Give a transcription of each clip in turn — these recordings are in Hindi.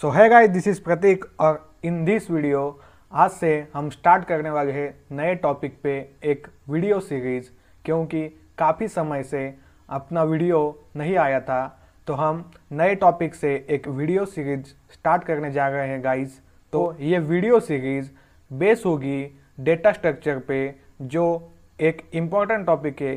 सो है गाइस दिस इज़ प्रतीक और इन दिस वीडियो आज से हम स्टार्ट करने वाले हैं नए टॉपिक पे एक वीडियो सीरीज क्योंकि काफ़ी समय से अपना वीडियो नहीं आया था तो हम नए टॉपिक से एक वीडियो सीरीज स्टार्ट करने जा रहे हैं गाइस तो ये वीडियो सीरीज बेस होगी डेटा स्ट्रक्चर पे जो एक इम्पॉर्टेंट टॉपिक है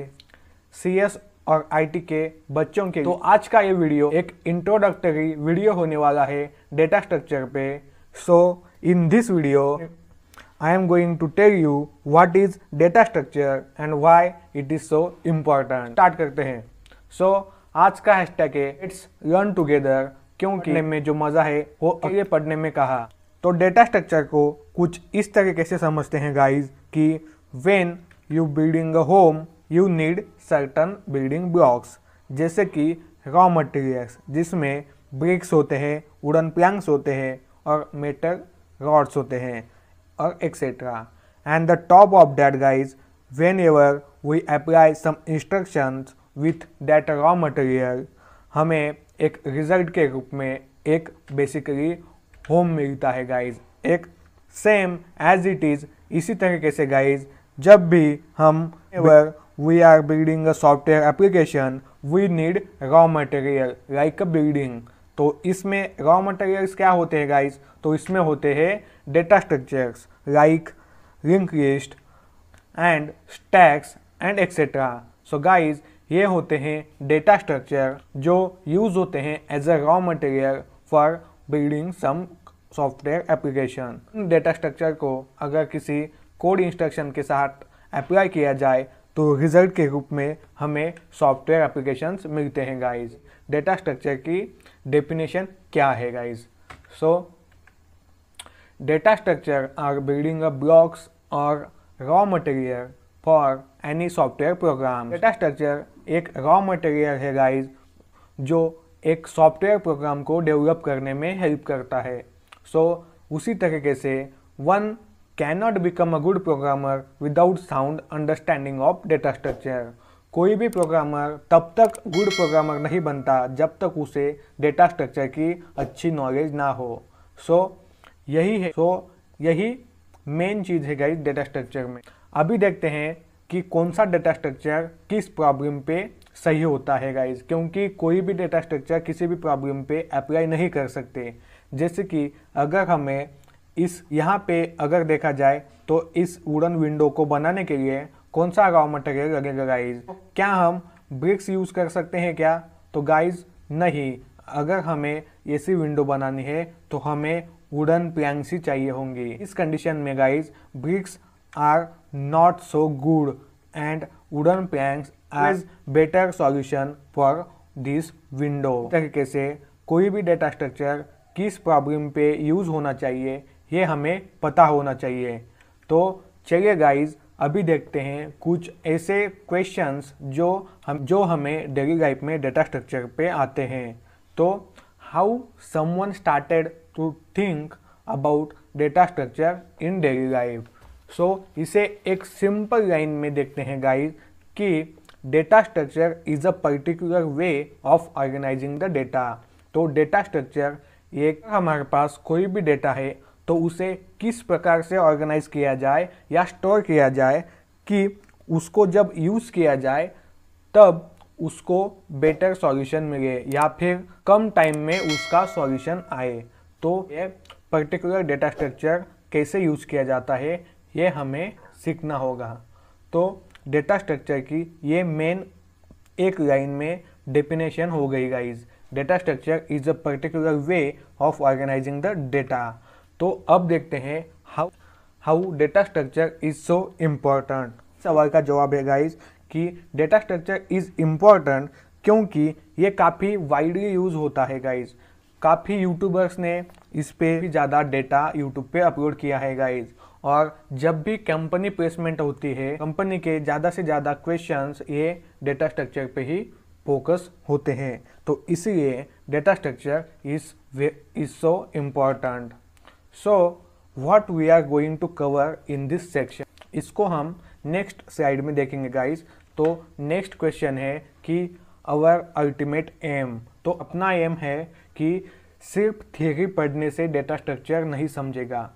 सी एस और आईटी के बच्चों के तो आज का ये वीडियो एक इंट्रोडक्टरी वीडियो होने वाला है डेटा स्ट्रक्चर पे so in this video I am going to tell you what is data structure and why it is so important. Start करते हैं सो so, आज का हैशटैग है इट्स लर्न टुगेदर क्योंकि में जो मज़ा है वो अगले पढ़ने में कहा तो डेटा स्ट्रक्चर को कुछ इस तरीके से समझते हैं गाइज कि when you building a home you need certain building blocks जैसे कि रॉ मटेरियल्स जिसमें ब्रिक्स होते हैं वुडन प्लैंक्स होते हैं और मेटल रॉड्स होते हैं और etcetera and the top of that guys whenever we apply some instructions with that raw material हमें एक रिजल्ट के रूप में एक बेसिकली होम मिलता है गाइज एक सेम एज इट इज़ इसी तरीके से गाइज जब भी हम ever we are building a software application, we need raw material like a building. तो इसमें रॉ मटेरियल्स क्या होते हैं गाइस तो इसमें होते हैं data structures like link list and stacks and etcetera so guys ये होते हैं डेटा स्ट्रक्चर जो यूज़ होते हैं as a raw material for building some software application data structure को अगर किसी कोड इंस्ट्रक्शन के साथ अप्लाई किया जाए तो रिजल्ट के रूप में हमें सॉफ्टवेयर एप्लीकेशंस मिलते हैं गाइस डेटा स्ट्रक्चर की डेफिनेशन क्या है guys so data structure are building a blocks और raw material for any software program data structure एक रॉ मटेरियल है गाइस जो एक सॉफ्टवेयर प्रोग्राम को डेवलप करने में हेल्प करता है सो so, उसी तरीके से one cannot become a good programmer without sound understanding of data structure कोई भी प्रोग्रामर तब तक गुड प्रोग्रामर नहीं बनता जब तक उसे डेटा स्ट्रक्चर की अच्छी नॉलेज ना हो सो so, यही है सो so, यही मेन चीज़ है गाइज डेटा स्ट्रक्चर में अभी देखते हैं कि कौन सा डेटा स्ट्रक्चर किस प्रॉब्लम पे सही होता है गाइज क्योंकि कोई भी डेटा स्ट्रक्चर किसी भी प्रॉब्लम पे अप्लाई नहीं कर सकते जैसे कि अगर हमें इस यहाँ पे अगर देखा जाए तो इस वुडन विंडो को बनाने के लिए कौन सा रॉ मटेरियल लगेगा गाइज क्या हम ब्रिक्स यूज़ कर सकते हैं क्या तो गाइज नहीं अगर हमें ऐसी विंडो बनानी है तो हमें वुडन प्लैंगसी ही चाहिए होंगी इस कंडीशन में guys bricks are not so good and wooden planks as better solution for this विंडो तरीके से कोई भी डेटा स्ट्रक्चर किस प्रॉब्लम पे यूज़ होना चाहिए ये हमें पता होना चाहिए तो चलिए गाइज अभी देखते हैं कुछ ऐसे क्वेश्चंस जो हम जो हमें डेली लाइफ में डेटा स्ट्रक्चर पे आते हैं तो how someone started to think about data structure in daily life so इसे एक सिंपल लाइन में देखते हैं गाइज कि data structure is a particular way of organizing the data तो डेटा स्ट्रक्चर एक हमारे पास कोई भी डेटा है तो उसे किस प्रकार से ऑर्गेनाइज किया जाए या स्टोर किया जाए कि उसको जब यूज़ किया जाए तब उसको बेटर सॉल्यूशन मिले या फिर कम टाइम में उसका सॉल्यूशन आए तो ये पर्टिकुलर डेटा स्ट्रक्चर कैसे यूज़ किया जाता है ये हमें सीखना होगा तो डेटा स्ट्रक्चर की ये मेन एक लाइन में डेफिनेशन हो गई guys data structure is a particular way of organizing the data तो अब देखते हैं how how data structure is so important सवाल का जवाब है गाइज कि डेटा स्ट्रक्चर इज़ इम्पॉर्टेंट क्योंकि ये काफ़ी वाइडली यूज़ होता है गाइज काफ़ी यूट्यूबर्स ने इस पर भी ज़्यादा डेटा यूट्यूब पे अपलोड किया है गाइज और जब भी कंपनी प्लेसमेंट होती है कंपनी के ज़्यादा से ज़्यादा क्वेश्चंस ये डेटा स्ट्रक्चर पे ही फोकस होते हैं तो इसलिए data structure is is so important so what we are going to cover in this section इसको हम नेक्स्ट स्लाइड में देखेंगे गाइज तो नेक्स्ट क्वेश्चन है कि अवर अल्टीमेट एम तो अपना एम है कि सिर्फ थियरी पढ़ने से डेटा स्ट्रक्चर नहीं समझेगा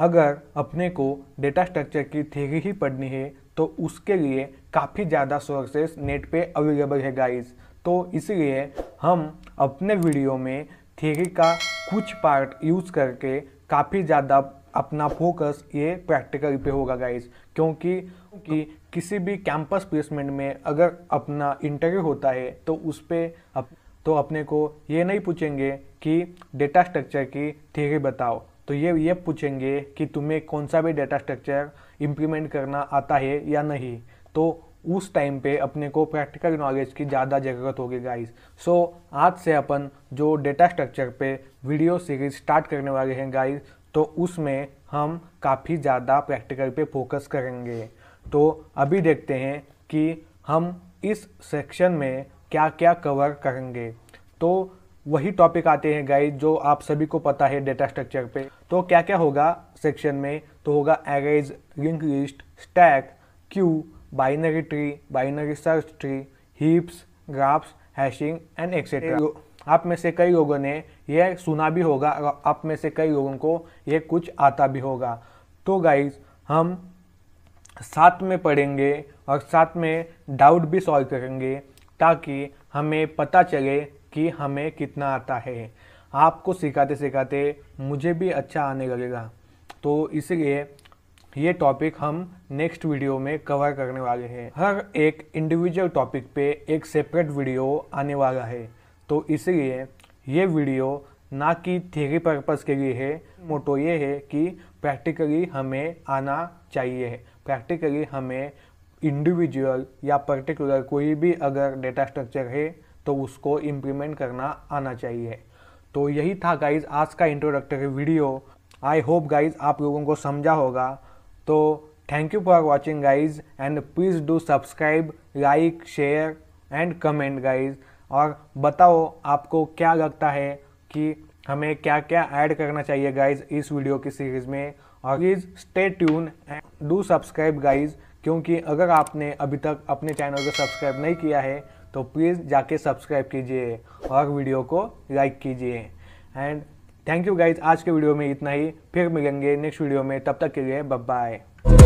अगर अपने को डेटा स्ट्रक्चर की थियरी ही पढ़नी है तो उसके लिए काफ़ी ज़्यादा सोर्सेस नेट पे अवेलेबल है गाइस तो इसलिए हम अपने वीडियो में थियरी का कुछ पार्ट यूज़ करके काफ़ी ज़्यादा अपना फोकस ये प्रैक्टिकल पे होगा गाइज क्योंकि कि किसी भी कैंपस प्लेसमेंट में अगर अपना इंटरव्यू होता है तो उस पर अप, तो अपने को ये नहीं पूछेंगे कि डेटा स्ट्रक्चर की थेरी बताओ तो ये ये पूछेंगे कि तुम्हें कौन सा भी डेटा स्ट्रक्चर इम्प्लीमेंट करना आता है या नहीं तो उस टाइम पे अपने को प्रैक्टिकल नॉलेज की ज़्यादा ज़रूरत होगी गाइस सो so, आज से अपन जो डेटा स्ट्रक्चर पे वीडियो सीरीज स्टार्ट करने वाले हैं गाइस तो उसमें हम काफ़ी ज़्यादा प्रैक्टिकल पे फोकस करेंगे तो अभी देखते हैं कि हम इस सेक्शन में क्या क्या कवर करेंगे तो वही टॉपिक आते हैं गाइस जो आप सभी को पता है डेटा स्ट्रक्चर पे तो क्या क्या होगा सेक्शन में तो होगा arrays link list stack queue binary tree, binary search tree, heaps, graphs, hashing and etc. आप में से कई लोगों ने यह सुना भी होगा और आप में से कई लोगों को यह कुछ आता भी होगा तो गाइज हम साथ में पढ़ेंगे और साथ में डाउट भी सॉल्व करेंगे ताकि हमें पता चले कि हमें कितना आता है आपको सिखाते सिखाते मुझे भी अच्छा आने लगेगा तो इसलिए ये टॉपिक हम नेक्स्ट वीडियो में कवर करने वाले हैं हर एक इंडिविजुअल टॉपिक पे एक सेपरेट वीडियो आने वाला है तो इसलिए ये वीडियो ना कि थेरी पर्पज़ के लिए है मोटो ये है कि प्रैक्टिकली हमें आना चाहिए प्रैक्टिकली हमें इंडिविजुअल या पर्टिकुलर कोई भी अगर डेटा स्ट्रक्चर है तो उसको इम्प्लीमेंट करना आना चाहिए तो यही था गाइज आज का introductory video I hope guys आप लोगों को समझा होगा तो thank you for watching guys and please do subscribe like share and comment guys और बताओ आपको क्या लगता है कि हमें क्या क्या ऐड करना चाहिए गाइज इस वीडियो की सीरीज़ में और please stay tune and do subscribe guys क्योंकि अगर आपने अभी तक अपने चैनल को सब्सक्राइब नहीं किया है तो प्लीज़ जाके सब्सक्राइब कीजिए और वीडियो को लाइक कीजिए एंड थैंक यू गाइज आज के वीडियो में इतना ही फिर मिलेंगे नेक्स्ट वीडियो में तब तक के लिए बाय